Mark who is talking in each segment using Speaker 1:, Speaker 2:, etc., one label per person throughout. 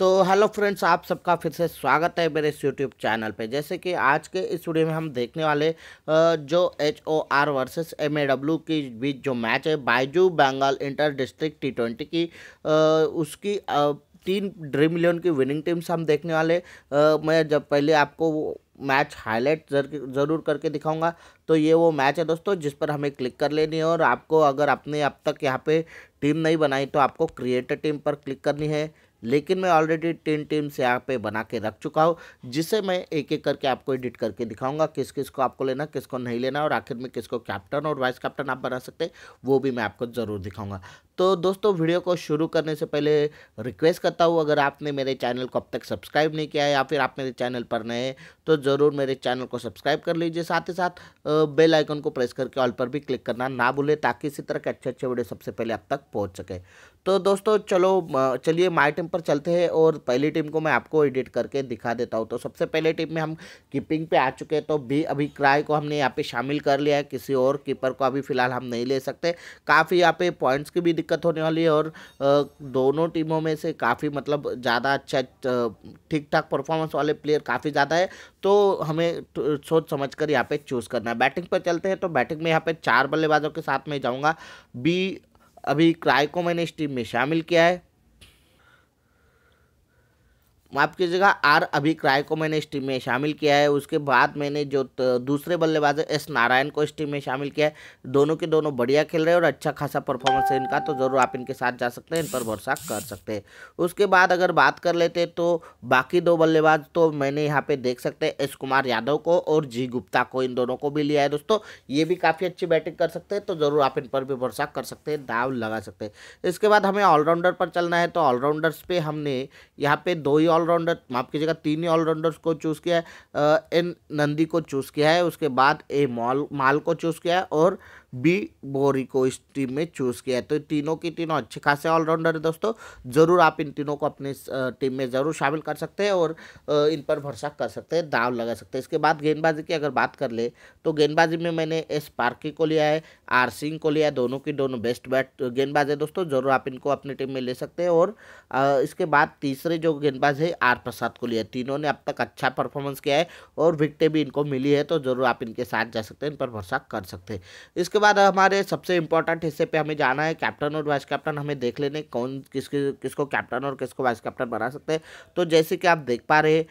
Speaker 1: तो hello friends आप सबका फिर से स्वागत है मेरे इस यूट्यूब चैनल पे जैसे कि आज के इस वीडियो में हम देखने वाले जो H O R versus M A W के बीच जो मैच है Byju Bengal inter district T twenty की उसकी तीन ड्रीम इलेवन की विनिंग टीम्स हम देखने वाले मैं जब पहले आपको मैच हाईलाइट ज़रूर करके दिखाऊंगा तो ये वो मैच है दोस्तों जिस पर हमें क्लिक कर लेनी है और आपको अगर आपने अब तक यहाँ पे टीम नहीं बनाई तो आपको क्रिएटर टीम पर क्लिक करनी है लेकिन मैं ऑलरेडी तीन टीम से यहाँ पे बना के रख चुका हूँ जिसे मैं एक एक करके आपको एडिट करके दिखाऊंगा किस किस को आपको लेना किसको नहीं लेना और आखिर में किसको कैप्टन और वाइस कैप्टन आप बना सकते हैं वो भी मैं आपको ज़रूर दिखाऊंगा तो दोस्तों वीडियो को शुरू करने से पहले रिक्वेस्ट करता हूँ अगर आपने मेरे चैनल को अब तक सब्सक्राइब नहीं किया है या फिर आप मेरे चैनल पर नए हैं तो ज़रूर मेरे चैनल को सब्सक्राइब कर लीजिए साथ ही साथ बेल आइकन को प्रेस करके ऑल पर भी क्लिक करना ना भूलें ताकि इसी तरह के अच्छे अच्छे वीडियो सबसे पहले आप तक पहुँच सके तो दोस्तों चलो चलिए माई टीम पर चलते हैं और पहली टीम को मैं आपको एडिट करके दिखा देता हूँ तो सबसे पहले टीम में हम कीपिंग पे आ चुके हैं तो भी अभी क्राई को हमने यहाँ पे शामिल कर लिया है किसी और कीपर को अभी फिलहाल हम नहीं ले सकते काफ़ी यहाँ पे पॉइंट्स की भी दिक्कत होने वाली है और दोनों टीमों में से काफ़ी मतलब ज़्यादा अच्छा ठीक ठाक परफॉर्मेंस वाले प्लेयर काफ़ी ज़्यादा है तो हमें तो, सोच समझ कर यहाँ पर चूज़ करना है बैटिंग पर चलते हैं तो बैटिंग में यहाँ पर चार बल्लेबाजों के साथ में जाऊँगा बी अभी क्राय को मैंने इस टीम में शामिल किया है माफ़ कीजिएगा आर अभिक्राय को मैंने इस टीम में शामिल किया है उसके बाद मैंने जो दूसरे बल्लेबाज है एस नारायण को इस टीम में शामिल किया है दोनों के दोनों बढ़िया खेल रहे हैं और अच्छा खासा परफॉर्मेंस है इनका तो ज़रूर आप इनके साथ जा सकते हैं इन पर भरोसा कर सकते हैं उसके बाद अगर बात कर लेते तो बाकी दो बल्लेबाज तो मैंने यहाँ पर देख सकते हैं एस कुमार यादव को और जी गुप्ता को इन दोनों को भी लिया है दोस्तों ये भी काफ़ी अच्छी बैटिंग कर सकते हैं तो ज़रूर आप इन पर भी भरोसा कर सकते हैं दाव लगा सकते हैं इसके बाद हमें ऑलराउंडर पर चलना है तो ऑलराउंडर्स पर हमने यहाँ पर दो ही ऑलराउंडर माफ कीजिएगा तीन ही ऑलराउंडर्स को चूज़ किया है एन नंदी को चूज़ किया है उसके बाद ए मॉल माल को चूज़ किया है और बी बोरी को इस टीम में चूज़ किया है तो तीनों की तीनों अच्छे खासे ऑलराउंडर है दोस्तों ज़रूर आप इन तीनों को अपनी टीम में ज़रूर शामिल कर सकते हैं और इन पर भरोसा कर सकते हैं दाव लगा सकते हैं इसके बाद गेंदबाजी की अगर बात कर ले तो गेंदबाजी में मैंने एस पार्की को लिया है आर सिंह को लिया है दोनों की दोनों बेस्ट बैट गेंदबाज है दोस्तों ज़रूर आप इनको अपनी टीम में ले सकते हैं और इसके बाद तीसरे जो गेंदबाज है आर प्रसाद को लिया तीनों ने अब तक अच्छा परफॉर्मेंस किया है और विकटें भी इनको मिली है तो ज़रूर आप इनके साथ जा सकते हैं इन पर भरोसा कर सकते हैं इसके बाद हमारे सबसे इंपॉर्टेंट हिस्से पर हमें जाना है कैप्टन और वाइस कैप्टन हमें देख लेने कौन किस किसको कैप्टन और किसको वाइस कैप्टन बना सकते हैं तो जैसे कि आप देख पा रहे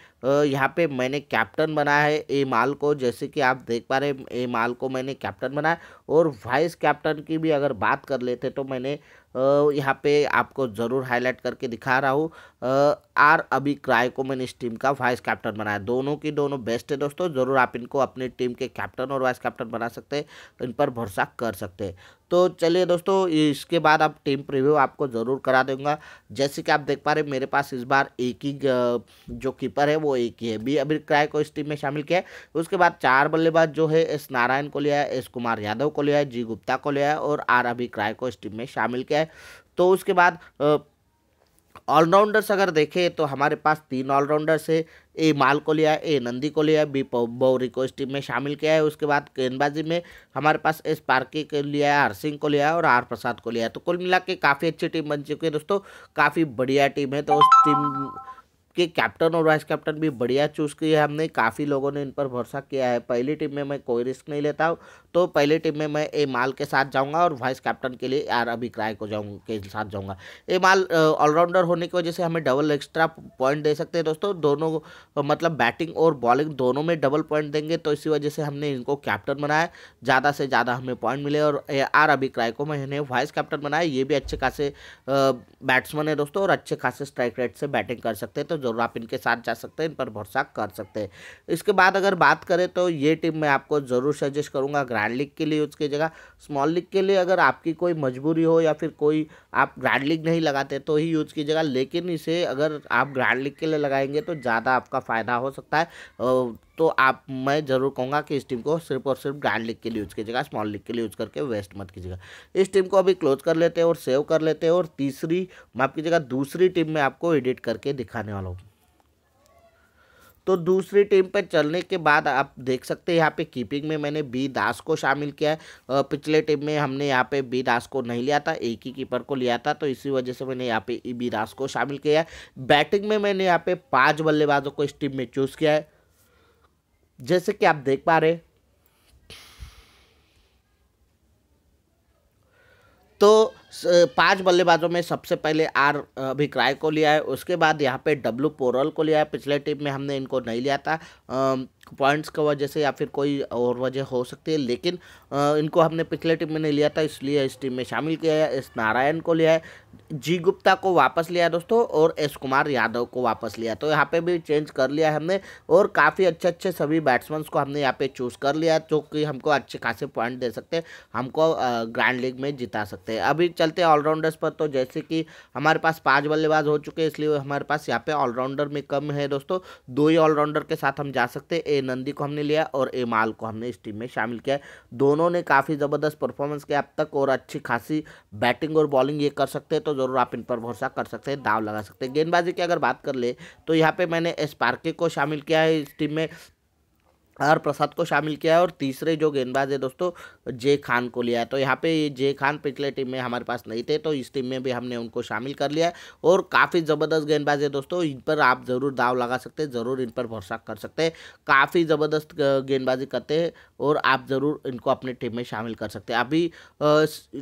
Speaker 1: यहाँ पे मैंने कैप्टन बनाया है ए माल को जैसे कि आप देख पा रहे ए माल को मैंने कैप्टन बनाया और वाइस कैप्टन की भी अगर बात कर लेते तो मैंने यहाँ पे आपको ज़रूर हाईलाइट करके दिखा रहा हूँ आर अभी क्राय को मैंने इस टीम का वाइस कैप्टन बनाया दोनों की दोनों बेस्ट है दोस्तों ज़रूर आप इनको अपनी टीम के कैप्टन और वाइस कैप्टन बना सकते हैं तो इन पर भरोसा कर सकते हैं तो चलिए दोस्तों इसके बाद आप टीम प्रीव्यू आपको ज़रूर करा दूंगा जैसे कि आप देख पा रहे मेरे पास इस बार एक ही जो कीपर है वो एक ही है बी अभी क्राय को इस टीम में शामिल किया है उसके बाद चार बल्लेबाज जो है एस नारायण को लिया है एस कुमार यादव को लिया है जी गुप्ता को लिया है और आर अभी क्राय को इस टीम में शामिल किया है तो उसके बाद ऑलराउंडर्स अगर देखें तो हमारे पास तीन ऑलराउंडर्स है ए माल को लिया ए नंदी को लिया बी बौरी को इस टीम में शामिल किया है उसके बाद गेंदबाजी में हमारे पास एस पार्के को लिया है हर सिंह को लिया है और आर प्रसाद को लिया है तो कुल मिला के काफ़ी अच्छी टीम बन चुकी है दोस्तों काफ़ी बढ़िया टीम है तो उस टीम इसके कैप्टन और वाइस कैप्टन भी बढ़िया चूज़ किए है हमने काफ़ी लोगों ने इन पर भरोसा किया है पहली टीम में मैं कोई रिस्क नहीं लेता हूँ तो पहली टीम में मैं ए माल के साथ जाऊँगा और वाइस कैप्टन के लिए आर अभी क्राय को जाऊँ के साथ जाऊँगा ए माल ऑलराउंडर होने की वजह से हमें डबल एक्स्ट्रा पॉइंट दे सकते हैं दोस्तों दोनों मतलब बैटिंग और बॉलिंग दोनों में डबल पॉइंट देंगे तो इसी वजह से हमने इनको कैप्टन बनाया ज़्यादा से ज़्यादा हमें पॉइंट मिले और आर अभी क्राय को मैंने वाइस कैप्टन बनाया ये भी अच्छे खासे बैट्समैन है दोस्तों और अच्छे खासे स्ट्राइक रेट से बैटिंग कर सकते हैं तो ज़रूर आप इनके साथ जा सकते हैं इन पर भरोसा कर सकते हैं इसके बाद अगर बात करें तो ये टीम मैं आपको ज़रूर सजेस्ट करूँगा ग्रैंड लीग के लिए यूज़ कीजिएगा स्मॉल लीग के लिए अगर आपकी कोई मजबूरी हो या फिर कोई आप ग्रैंड लीग नहीं लगाते तो ही यूज़ कीजिएगा लेकिन इसे अगर आप ग्रैंड लीग के लिए लगाएंगे तो ज़्यादा आपका फ़ायदा हो सकता है तो आप मैं ज़रूर कहूँगा कि इस टीम को सिर्फ और सिर्फ ग्रैंड लीग के लिए यूज़ कीजिएगा स्मॉल लीग के लिए यूज़ करके वेस्ट मत कीजिएगा इस टीम को अभी क्लोज कर लेते हैं और सेव कर लेते हैं और तीसरी माफ़ कीजिएगा दूसरी टीम में आपको एडिट करके दिखाने वाला हूँ तो दूसरी टीम पर चलने के बाद आप देख सकते हैं यहाँ पे कीपिंग में मैंने बी दास को शामिल किया है पिछले टीम में हमने यहाँ पे बी दास को नहीं लिया था एक ही कीपर को लिया था तो इसी वजह से मैंने यहाँ पे बी दास को शामिल किया है बैटिंग में मैंने यहाँ पे पाँच बल्लेबाजों को इस टीम में चूज़ किया है जैसे कि आप देख पा रहे तो पांच बल्लेबाजों में सबसे पहले आर अभिक्राय को लिया है उसके बाद यहाँ पे डब्लू पोरल को लिया है पिछले टीम में हमने इनको नहीं लिया था पॉइंट्स का वजह से या फिर कोई और वजह हो सकती है लेकिन आ, इनको हमने पिछले टीम में नहीं लिया था इसलिए इस टीम में शामिल किया है एस नारायण को लिया है जी गुप्ता को वापस लिया दोस्तों और एस कुमार यादव को वापस लिया तो यहाँ पे भी चेंज कर लिया है हमने और काफ़ी अच्छे अच्छे सभी बैट्समैन को हमने यहाँ पे चूज़ कर लिया जो कि हमको अच्छे खासे पॉइंट दे सकते हैं हमको ग्रैंड लीग में जिता सकते हैं अभी चलते हैं ऑलराउंडर्स पर तो जैसे कि हमारे पास पाँच बल्लेबाज हो चुके हैं इसलिए हमारे पास यहाँ पर ऑलराउंडर में कम है दोस्तों दो ही ऑलराउंडर के साथ हम जा सकते हैं नंदी को हमने लिया और ए माल को हमने इस टीम में शामिल किया दोनों ने काफ़ी ज़बरदस्त परफॉर्मेंस किया अब तक और अच्छी खासी बैटिंग और बॉलिंग ये कर सकते हैं तो ज़रूर आप इन पर भरोसा कर सकते हैं दाव लगा सकते हैं गेंदबाजी की अगर बात कर ले तो यहाँ पर मैंने एस पार्के को शामिल किया है इस टीम में आर प्रसाद को शामिल किया है और तीसरे जो गेंदबाज है दोस्तों जे खान को लिया है तो यहाँ पे जे खान पिछले टीम में हमारे पास नहीं थे तो इस टीम में भी हमने उनको शामिल कर लिया है और काफ़ी ज़बरदस्त गेंदबाज है दोस्तों इन पर आप ज़रूर दाव लगा सकते हैं ज़रूर इन पर भरोसा कर सकते हैं काफ़ी ज़बरदस्त गेंदबाजी करते हैं और आप ज़रूर इनको अपनी टीम में शामिल कर सकते हैं अभी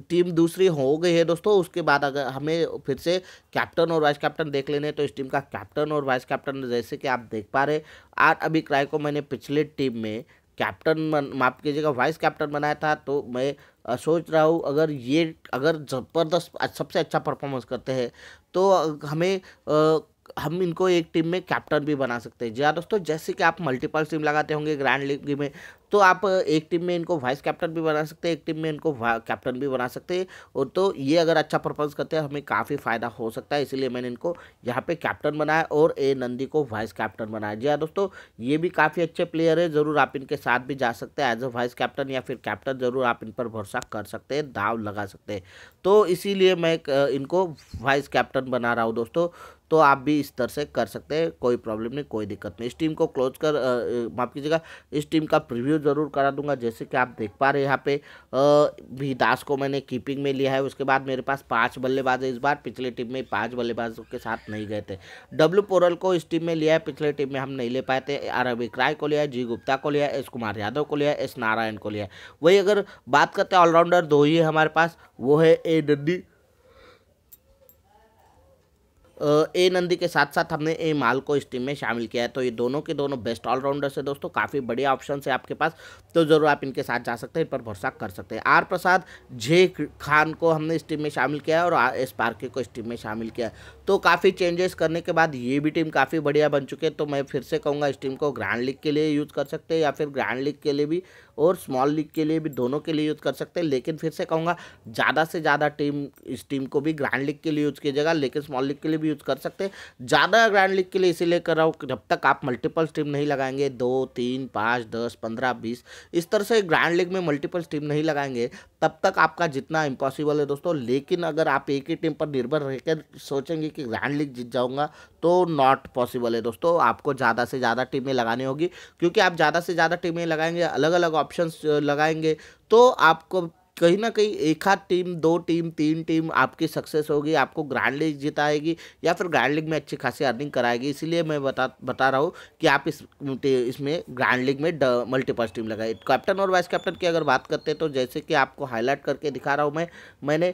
Speaker 1: टीम दूसरी हो गई है दोस्तों उसके बाद अगर हमें फिर से कैप्टन और वाइस कैप्टन देख लेने तो इस टीम का कैप्टन और वाइस कैप्टन जैसे कि आप देख पा रहे आठ अभी क्राय को मैंने पिछले टीम टीम में कैप्टन बन माफ कीजिएगा वाइस कैप्टन बनाया था तो मैं सोच रहा हूँ अगर ये अगर ज़बरदस्त सबसे अच्छा परफॉर्मेंस करते हैं तो हमें आ, हम इनको एक टीम में कैप्टन भी बना सकते हैं जी हाँ दोस्तों जैसे कि आप मल्टीपल टीम लगाते होंगे ग्रैंड लीग में तो आप एक टीम में इनको वाइस कैप्टन भी बना सकते हैं एक टीम में इनको कैप्टन भी बना सकते हैं और तो ये अगर अच्छा परफॉर्मेंस करते हैं हमें काफ़ी फ़ायदा हो सकता है इसीलिए मैंने इनको यहाँ पे कैप्टन बनाया और ए नंदी को वाइस कैप्टन बनाया जी हाँ दोस्तों ये भी काफ़ी अच्छे प्लेयर है ज़रूर आप इनके साथ भी जा सकते हैं एज अ वाइस कैप्टन या फिर कैप्टन ज़रूर आप इन पर भरोसा कर सकते हैं दाव लगा सकते हैं तो इसीलिए मैं इनको वाइस कैप्टन बना रहा हूँ दोस्तों तो आप भी इस तरह से कर सकते हैं कोई प्रॉब्लम नहीं कोई दिक्कत नहीं इस टीम को क्लोज कर माफ़ कीजिएगा इस टीम का प्रिव्यू वीडियो ज़रूर करा दूंगा जैसे कि आप देख पा रहे यहाँ पे भी दास को मैंने कीपिंग में लिया है उसके बाद मेरे पास पांच बल्लेबाज है इस बार पिछले टीम में पांच बल्लेबाजों के साथ नहीं गए थे डब्ल्यू पोरल को इस टीम में लिया है पिछले टीम में हम नहीं ले पाए थे आर राय को लिया जी गुप्ता को लिया एस कुमार यादव को लिया एस नारायण को लिया वही अगर बात करते हैं ऑलराउंडर दो ही है हमारे पास वो है ए डड्डी ए नंदी के साथ साथ हमने ए माल को इस टीम में शामिल किया है तो ये दोनों के दोनों बेस्ट ऑलराउंडर्स है दोस्तों काफ़ी बढ़िया ऑप्शन है आपके पास तो ज़रूर आप इनके साथ जा सकते हैं इन पर भरोसा कर सकते हैं आर प्रसाद जे खान को हमने इस टीम में शामिल किया है और एस पार्के को इस टीम में शामिल किया है तो काफ़ी चेंजेस करने के बाद ये भी टीम काफ़ी बढ़िया बन चुकी है तो मैं फिर से कहूँगा इस टीम को ग्रैंड लीग के लिए यूज़ कर सकते हैं या फिर ग्रैंड लीग के लिए भी और स्मॉल लीग के लिए भी दोनों के लिए यूज़ कर सकते हैं लेकिन फिर से कहूँगा ज़्यादा से ज़्यादा टीम इस टीम को भी ग्रैंड लीग के लिए यूज़ कीजिएगा लेकिन स्मॉल लीग के लिए भी यूज़ कर सकते हैं ज़्यादा ग्रैंड लीग के लिए इसीलिए कर रहा हूँ जब तक आप मल्टीपल टीम नहीं लगाएंगे दो तीन पाँच दस पंद्रह बीस इस तरह से ग्रैंड लीग में मल्टीपल टीम नहीं लगाएंगे तब तक आपका जितना इम्पॉसिबल है दोस्तों लेकिन अगर आप एक ही टीम पर निर्भर रहकर सोचेंगे एक ग्रैंड लीग जीत जाऊंगा तो नॉट पॉसिबल है दोस्तों आपको ज़्यादा से ज़्यादा टीमें लगानी होगी क्योंकि आप ज़्यादा से ज़्यादा टीमें लगाएंगे अलग अलग ऑप्शंस लगाएंगे तो आपको कहीं ना कहीं एक आध टीम दो टीम तीन टीम आपकी सक्सेस होगी आपको ग्रैंड लीग जिताएगी या फिर ग्रैंड लीग में अच्छी खासी अर्निंग कराएगी इसीलिए मैं बता बता रहा हूँ कि आप इस इसमें ग्रैंड लीग में मल्टीपल्स टीम लगाए कैप्टन और वाइस कैप्टन की अगर बात करते हैं तो जैसे कि आपको हाईलाइट करके दिखा रहा हूँ मैं मैंने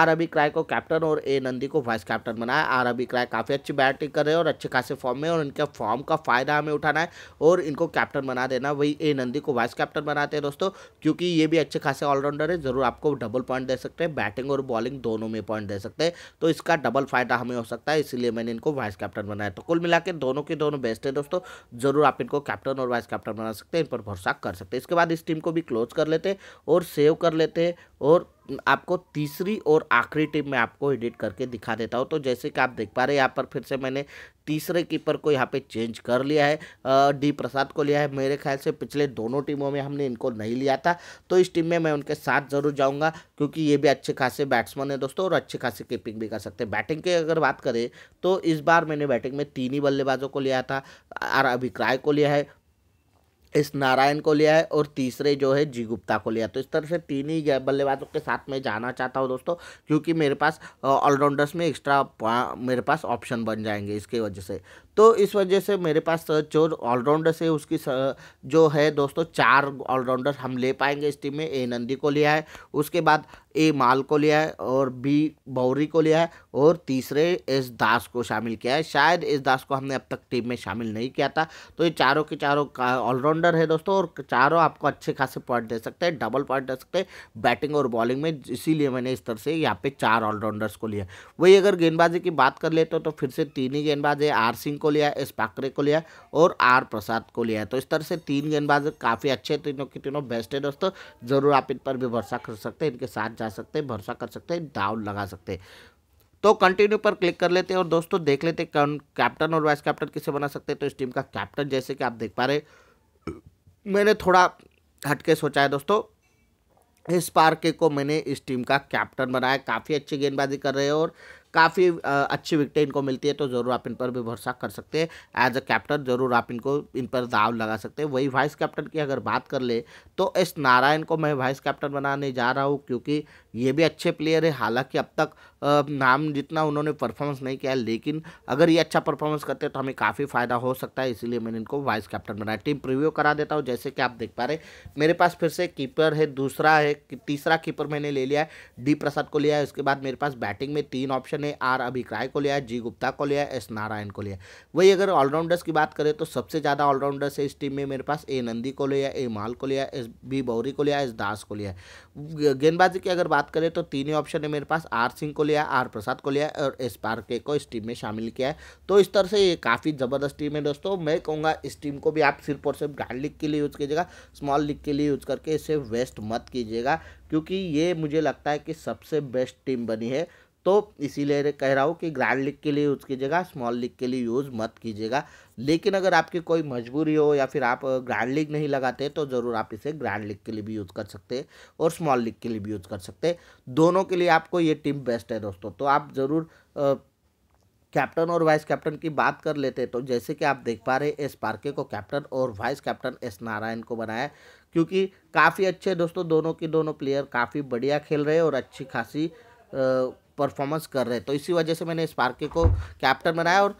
Speaker 1: आर अभी क्राय को कैप्टन और ए नंदी को वाइस कैप्टन बनाया आर अभी क्राय काफ़ी अच्छी बैटिंग कर रहे हैं और अच्छे खासे फॉर्म में और इनके फॉर्म का फ़ायदा हमें उठाना है और इनको कैप्टन बना देना वही ए नंदी को वाइस कैप्टन बनाते हैं दोस्तों क्योंकि ये भी अच्छे खासे ऑलराउंडर है हैं ज़रूर आपको डबल पॉइंट दे सकते हैं बैटिंग और बॉलिंग दोनों में पॉइंट दे सकते हैं तो इसका डबल फायदा हमें हो सकता है इसलिए मैंने इनको वाइस कैप्टन बनाया तो कुल मिला दोनों के दोनों बेस्ट है दोस्तों ज़रूर आप इनको कैप्टन और वाइस कैप्टन बना सकते हैं इन पर भरोसा कर सकते हैं इसके बाद इस टीम को भी क्लोज कर लेते हैं और सेव कर लेते हैं और आपको तीसरी और आखिरी टीम में आपको एडिट करके दिखा देता हूँ तो जैसे कि आप देख पा रहे हैं यहाँ पर फिर से मैंने तीसरे कीपर को यहाँ पे चेंज कर लिया है डी प्रसाद को लिया है मेरे ख्याल से पिछले दोनों टीमों में हमने इनको नहीं लिया था तो इस टीम में मैं उनके साथ ज़रूर जाऊँगा क्योंकि ये भी अच्छे खासे बैट्समैन है दोस्तों और अच्छे खासे कीपिंग भी कर सकते हैं बैटिंग की अगर बात करें तो इस बार मैंने बैटिंग में तीन ही बल्लेबाजों को लिया था आर अभिक्राय को लिया है इस नारायण को लिया है और तीसरे जो है जी गुप्ता को लिया तो इस तरह से तीन ही बल्लेबाजों के साथ मैं जाना चाहता हूँ दोस्तों क्योंकि मेरे पास ऑलराउंडर्स में एक्स्ट्रा मेरे पास ऑप्शन बन जाएंगे इसके वजह से तो इस वजह से मेरे पास जो ऑलराउंडर से उसकी जो है दोस्तों चार ऑलराउंडर हम ले पाएंगे इस टीम में ए नंदी को लिया है उसके बाद ए माल को लिया है और बी बौरी को लिया है और तीसरे एस दास को शामिल किया है शायद एस दास को हमने अब तक टीम में शामिल नहीं किया था तो ये चारों के चारों ऑलराउंडर है दोस्तों और चारों आपको अच्छे खासे पॉइंट दे सकते हैं डबल पॉइंट दे सकते हैं बैटिंग और बॉलिंग में इसीलिए मैंने इस तरह से यहाँ पे चार ऑलराउंडर्स को लिया वही अगर गेंदबाजी की बात कर लेते तो, तो फिर से तीन ही गेंदबाज है आर सिंह को को लिया एस पाकरे को लिया और आर प्रसाद को लिया तो इस तरह से तीन गेंदबाज काफ़ी अच्छे हैं तीनों के तीनों बेस्ट है दोस्तों ज़रूर आप इन पर भी भरोसा कर सकते हैं इनके साथ जा सकते हैं भरोसा कर सकते हैं दाव लगा सकते हैं तो कंटिन्यू पर क्लिक कर लेते हैं और दोस्तों देख लेते हैं कैप्टन और वाइस कैप्टन किसे बना सकते हैं तो इस टीम का कैप्टन जैसे कि आप देख पा रहे मैंने थोड़ा हटके सोचा है दोस्तों इस पार्के को मैंने इस टीम का कैप्टन बनाया काफ़ी अच्छी गेंदबाजी कर रहे हैं और काफ़ी अच्छी विकटें इनको मिलती है तो ज़रूर आप इन पर भी भरोसा कर सकते हैं एज अ कैप्टन ज़रूर आप इनको इन पर दाव लगा सकते हैं वही वाइस कैप्टन की अगर बात कर ले तो एस नारायण को मैं वाइस कैप्टन बनाने जा रहा हूँ क्योंकि ये भी अच्छे प्लेयर है हालांकि अब तक नाम जितना उन्होंने परफॉर्मेंस नहीं किया लेकिन अगर ये अच्छा परफॉर्मेंस करते तो हमें काफ़ी फ़ायदा हो सकता है इसीलिए मैंने इनको वाइस कैप्टन बनाया टीम प्रिव्यू करा देता हूँ जैसे कि आप देख पा रहे मेरे पास फिर से कीपर है दूसरा है तीसरा कीपर मैंने ले लिया है डी प्रसाद को लिया है उसके बाद मेरे पास बैटिंग में तीन ऑप्शन कलेक्शन है आर अभिक्राय को लिया जी गुप्ता को लिया एस नारायण को लिया वही अगर ऑलराउंडर्स की बात करें तो सबसे ज़्यादा ऑलराउंडर्स है इस टीम में मेरे पास ए नंदी को लिया ए माल को लिया एस बी बौरी को लिया एस दास को लिया गेंदबाजी की अगर बात करें तो तीन ही ऑप्शन है मेरे पास आर सिंह को लिया आर प्रसाद को लिया और एस पार्के को इस टीम में शामिल किया है तो इस तरह से ये काफ़ी ज़बरदस्त टीम है दोस्तों मैं कहूँगा इस टीम को भी आप सिर्फ और सिर्फ ग्रांड लीग के लिए यूज़ कीजिएगा स्मॉल लीग के लिए यूज़ करके इसे वेस्ट मत कीजिएगा क्योंकि ये मुझे लगता है कि सबसे बेस्ट टीम बनी है तो इसीलिए कह रहा हूँ कि ग्रैंड लीग के लिए उसकी जगह स्मॉल लीग के लिए यूज़ मत कीजिएगा लेकिन अगर आपकी कोई मजबूरी हो या फिर आप ग्रैंड लीग नहीं लगाते तो ज़रूर आप इसे ग्रैंड लीग के लिए भी यूज़ कर सकते और स्मॉल लीग के लिए भी यूज़ कर सकते दोनों के लिए आपको ये टीम बेस्ट है दोस्तों तो आप ज़रूर कैप्टन और वाइस कैप्टन की बात कर लेते तो जैसे कि आप देख पा रहे एस पार्के को कैप्टन और वाइस कैप्टन एस नारायण को बनाया क्योंकि काफ़ी अच्छे दोस्तों दोनों के दोनों प्लेयर काफ़ी बढ़िया खेल रहे और अच्छी खासी आ, परफॉर्मेंस कर रहे हैं तो इसी वजह से मैंने स्पार्के को कैप्टन बनाया और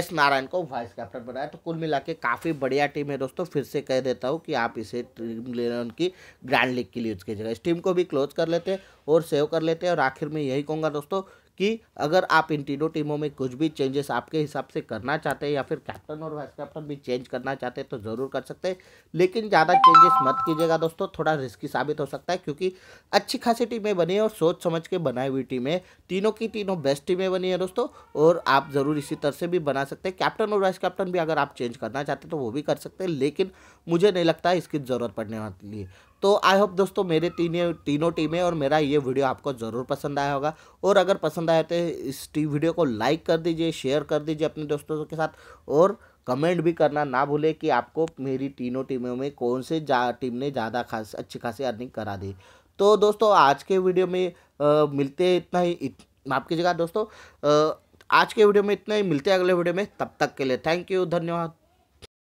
Speaker 1: एस नारायण को वाइस कैप्टन बनाया तो कुल मिला के काफ़ी बढ़िया टीम है दोस्तों फिर से कह देता हूँ कि आप इसे टीम इलेवन की ग्रैंड लीग के लिए यूज़ कीजिएगा इस टीम को भी क्लोज कर लेते हैं और सेव कर लेते हैं और आखिर में यही कहूँगा दोस्तों कि अगर आप इन तीनों टीमों में कुछ भी चेंजेस आपके हिसाब से करना चाहते हैं या फिर कैप्टन और वाइस कैप्टन भी चेंज करना चाहते हैं तो ज़रूर कर सकते हैं लेकिन ज़्यादा चेंजेस मत कीजिएगा दोस्तों थोड़ा रिस्की साबित हो सकता है क्योंकि अच्छी खासी टीमें बनी है और सोच समझ के बनाई हुई टीमें तीनों की तीनों बेस्ट टीमें बनी है दोस्तों और आप ज़रूर इसी तरह से भी बना सकते हैं कैप्टन और वाइस कैप्टन भी अगर आप चेंज करना चाहते हैं तो वो भी कर सकते हैं लेकिन मुझे नहीं लगता है इसकी ज़रूरत पड़ने वाली है तो आई होप दोस्तों मेरे तीन तीनों टीमें और मेरा ये वीडियो आपको ज़रूर पसंद आया होगा और अगर पसंद आया तो इस वीडियो को लाइक कर दीजिए शेयर कर दीजिए अपने दोस्तों के साथ और कमेंट भी करना ना भूले कि आपको मेरी तीनों टीमों में कौन से टीम ने ज़्यादा खास अच्छी खासी अर्निंग करा दी तो दोस्तों आज के वीडियो में आ, मिलते हैं इतना ही इत, माफ कीजिएगा दोस्तों आ, आज के वीडियो में इतना ही मिलते हैं अगले वीडियो में तब तक के लिए थैंक यू धन्यवाद